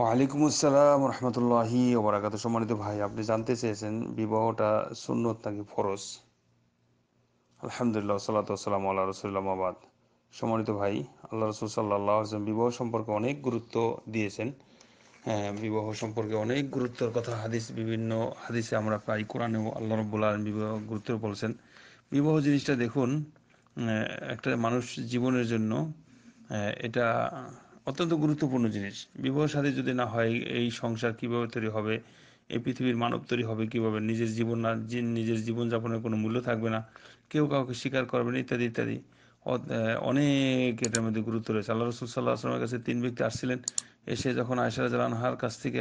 ওয়ালাইকুম আসসালাম রহমতুল্লাহি ওবরাকাত সম্মানিত ভাই আপনি জানতে চেয়েছেন বিবাহটা সুন্নত নাকি ফরজ আলহামদুলিল্লাহ সাল্লাত সালাম আল্লাহ রসুল্লাহাবাদ সম্মানিত ভাই আল্লাহ রসুল সাল্লাহ আসলাম বিবাহ সম্পর্কে অনেক গুরুত্ব দিয়েছেন হ্যাঁ, বিবাহ সম্পর্কে অনেক গুরুত্বর কথা হাদিস বিভিন্ন হাদিসে আমরা পাই কোরআনেও আল্লাহ রব্বুল আলম বিবাহ গুরুত্ব বলছেন বিবাহ জিনিসটা দেখুন একটা মানুষ জীবনের জন্য এটা অত্যন্ত গুরুত্বপূর্ণ জিনিস বিবাহ সাথে যদি না হয় এই সংসার কিভাবে তৈরি হবে এই পৃথিবীর মানব তৈরি হবে কিভাবে নিজের জীবন না নিজের জীবনযাপনের কোনো মূল্য থাকবে না কেউ কাউকে স্বীকার করবে না ইত্যাদি ইত্যাদি অনেক এটার মধ্যে গুরুত্ব রয়েছে আল্লাহ রসুল সাল্লাহ আসলামের কাছে তিন ব্যক্তি আসছিলেন এসে যখন আয়সারা জালানহার কাছ থেকে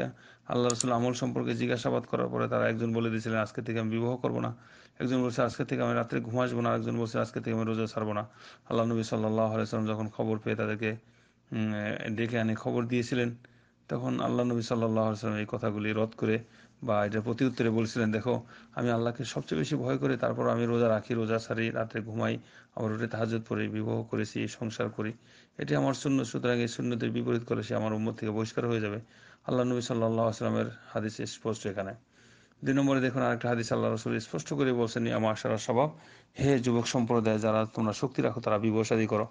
আল্লাহ রসুল আমল সম্পর্কে জিজ্ঞাসাবাদ করার পরে তারা একজন বলে দিয়েছিলেন আজকে থেকে আমি বিবাহ করবো না একজন বলছে আজকে থেকে আমি রাত্রে ঘুম আসবো না একজন বলছে আজকে থেকে আমি রোজা ছাড়বো না আল্লাহ নবী সাল্লাহ আলাইসালাম যখন খবর পেয়ে তাদেরকে ডেকে আনে খবর দিয়েছিলেন তখন আল্লাহ নবী সাল্লাহ সাল্লাম এই কথাগুলি রদ করে বা এটা প্রতি উত্তরে বলছিলেন দেখো আমি আল্লাহকে সবচেয়ে বেশি ভয় করে তারপর আমি রোজা রাখি রোজা সারি রাতে ঘুমাই আমার উঠে তাহাজত পড়ি বিবাহ করেছি সংসার করি এটি আমার শূন্য সুতরাং এই শূন্যদের বিপরীত করে সে আমার উম্মত থেকে বহিষ্কার হয়ে যাবে আল্লাহ নবী সাল্লাহ আসলামের হাদিস স্পষ্ট এখানে দুই নম্বরে দেখুন আরেকটা হাদিস আল্লাহ রসুল স্পষ্ট করে বলছেন আমার আশারা স্বভাব হে যুবক সম্প্রদায় যারা তোমরা শক্তি রাখো তারা বিবসাদী করো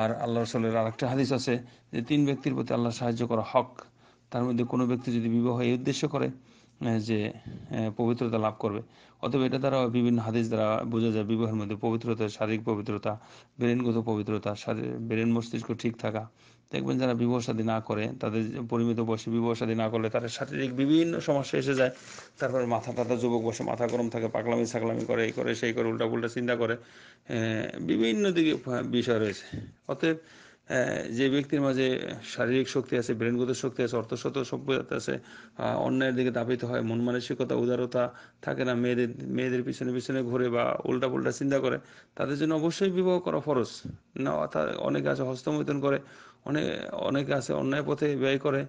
আর আল্লাহ রসুলের আরেকটা হাদিস আছে যে তিন ব্যক্তির প্রতি আল্লাহ সাহায্য করা হক তার মধ্যে কোনো ব্যক্তি যদি বিবাহ এই উদ্দেশ্য করে যে পবিত্রতা লাভ করবে অতএব এটা দ্বারা বিভিন্ন হাদিস দ্বারা বোঝা যায় বিবাহের মধ্যে পবিত্রতা শারীরিক পবিত্রতা ব্রেনগত পবিত্রতা ব্রেন মস্তিষ্ক ঠিক থাকা দেখবেন যারা বিবাহ সাদী না করে তাদের পরিমিত বয়সে বিবাহ সাদী না করলে তাদের শারীরিক বিভিন্ন সমস্যা এসে যায় তারপরে মাথা টাথা যুবক বসে মাথা গরম থাকে পাগলামি সাকলামি করে এই করে সেই করে উল্টা পুল্টা চিন্তা করে বিভিন্ন দিকে বিষয় রয়েছে অতএব যে ব্যক্তির মাঝে শারীরিক শক্তি আছে ব্রেনগত শক্তি আছে অর্থশত সভ্যতা আছে অন্যায়ের দিকে ধাবিত হয় মন মানসিকতা উদারতা থাকে না মেয়েদের মেয়েদের পিছনে পিছনে ঘুরে বা উল্টা পুল্টা চিন্তা করে তাদের জন্য অবশ্যই বিবাহ করা ফরজ না অনেকে আছে হস্তমৈথন করে অনেক অনেকে আছে অন্যায় পথে ব্যয় করে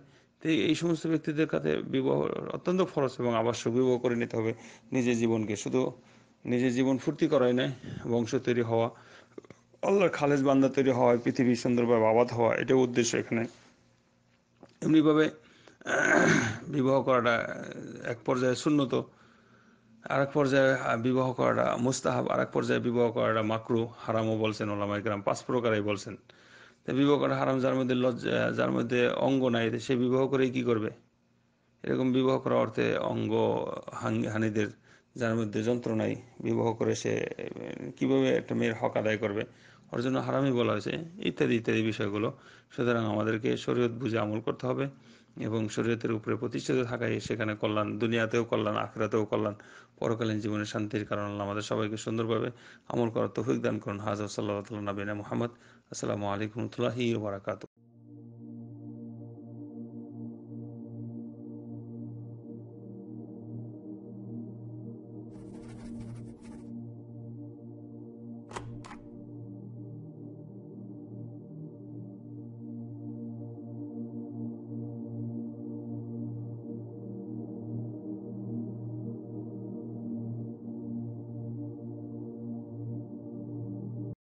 এই সমস্ত ব্যক্তিদের কাছে বিবাহ অত্যন্ত ফরজ এবং আবশ্যক বিবাহ করে নিতে হবে নিজের জীবনকে শুধু নিজের জীবন ফুর্তি করাই নয় বংশ তৈরি হওয়া আল্লাহর খালেজ বান্দা তৈরি হয় পৃথিবী সুন্দরভাবে আবাদ হওয়া এটাই উদ্দেশ্য এখানে এমনিভাবে বিবাহ করাটা এক পর্যায়ে শূন্যত আর এক পর্যায়ে বিবাহ করাটা মুস্তাহাব আর এক পর্যায়ে বিবাহ করাটা মাকরু হারামও বলছেন ওলামা গ্রাম পাঁচ প্রকারেই বলছেন তো বিবাহ করা হারাম যার মধ্যে লজ্জা যার মধ্যে অঙ্গ নাই সে বিবাহ করেই কি করবে এরকম বিবাহ করা অর্থে অঙ্গ হানিদের যার মধ্যে যন্ত্র নাই বিবাহ করে সে কীভাবে একটা মেয়ের হক আদায় করবে ওর জন্য হারামি বলা হয়েছে ইত্যাদি ইত্যাদি বিষয়গুলো সুতরাং আমাদেরকে শরীয়ত বুঝে আমল করতে হবে এবং শরীয়তের উপরে প্রতিষ্ঠিত থাকায় সেখানে কল্যাণ দুনিয়াতেও কল্যাণ আখরাতেও কল্যাণ পরকালীন জীবনের শান্তির কারণ আমাদের সবাইকে সুন্দরভাবে আমল করার তৌফিক দান করুন হাজর সাল্লাহ নবীনা মোহাম্মদ আসসালামু আলাইকুম রহমতুল্লাহি বারাকাতু